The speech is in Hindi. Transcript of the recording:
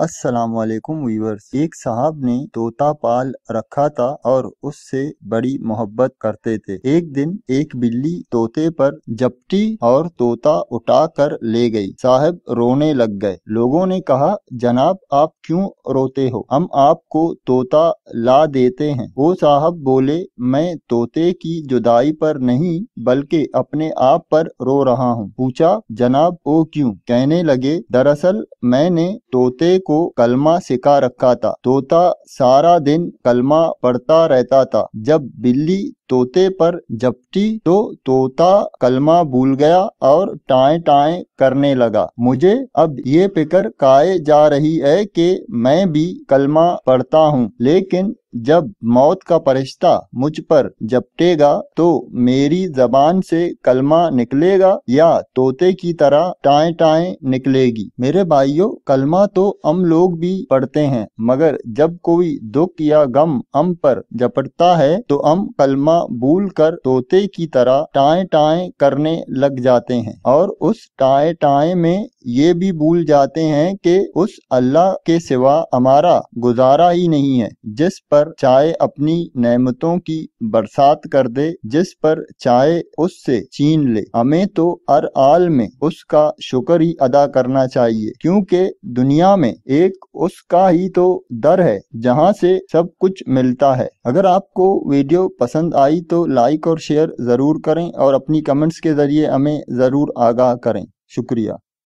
वालेकुम वीवर्स एक साहब ने तोता पाल रखा था और उससे बड़ी मोहब्बत करते थे एक दिन एक बिल्ली तोते पर जपटी और तोता उठाकर ले गई साहब रोने लग गए लोगों ने कहा जनाब आप क्यों रोते हो हम आपको तोता ला देते हैं वो साहब बोले मैं तोते की जुदाई पर नहीं बल्कि अपने आप पर रो रहा हूँ पूछा जनाब वो क्यूँ कहने लगे दरअसल मैंने तोते को कलमा सिखा रखा था तोता सारा दिन कलमा पढ़ता रहता था जब बिल्ली तोते पर जपटी तो तोता कलमा भूल गया और टाए टाए करने लगा मुझे अब ये फिक्र काये जा रही है कि मैं भी कलमा पढ़ता हूँ लेकिन जब मौत का फरिश्ता मुझ पर जपटेगा तो मेरी जबान से कलमा निकलेगा या तोते की तरह टाए टाए निकलेगी मेरे भाइयों कलमा तो हम लोग भी पढ़ते हैं मगर जब कोई दुख या गम हम पर जपटता है तो हम कलमा भूल कर तोते की तरह टाए टाए करने लग जाते हैं और उस टाए टाए में ये भी भूल जाते हैं कि उस अल्लाह के सिवा हमारा गुजारा ही नहीं है जिस पर चाहे अपनी नेमतों की बरसात कर दे जिस पर चाहे उससे छीन ले हमें तो हर आल में उसका शुक्र ही अदा करना चाहिए क्योंकि दुनिया में एक उसका ही तो दर है जहाँ से सब कुछ मिलता है अगर आपको वीडियो पसंद आ आई तो लाइक और शेयर ज़रूर करें और अपनी कमेंट्स के ज़रिए हमें ज़रूर आगाह करें शुक्रिया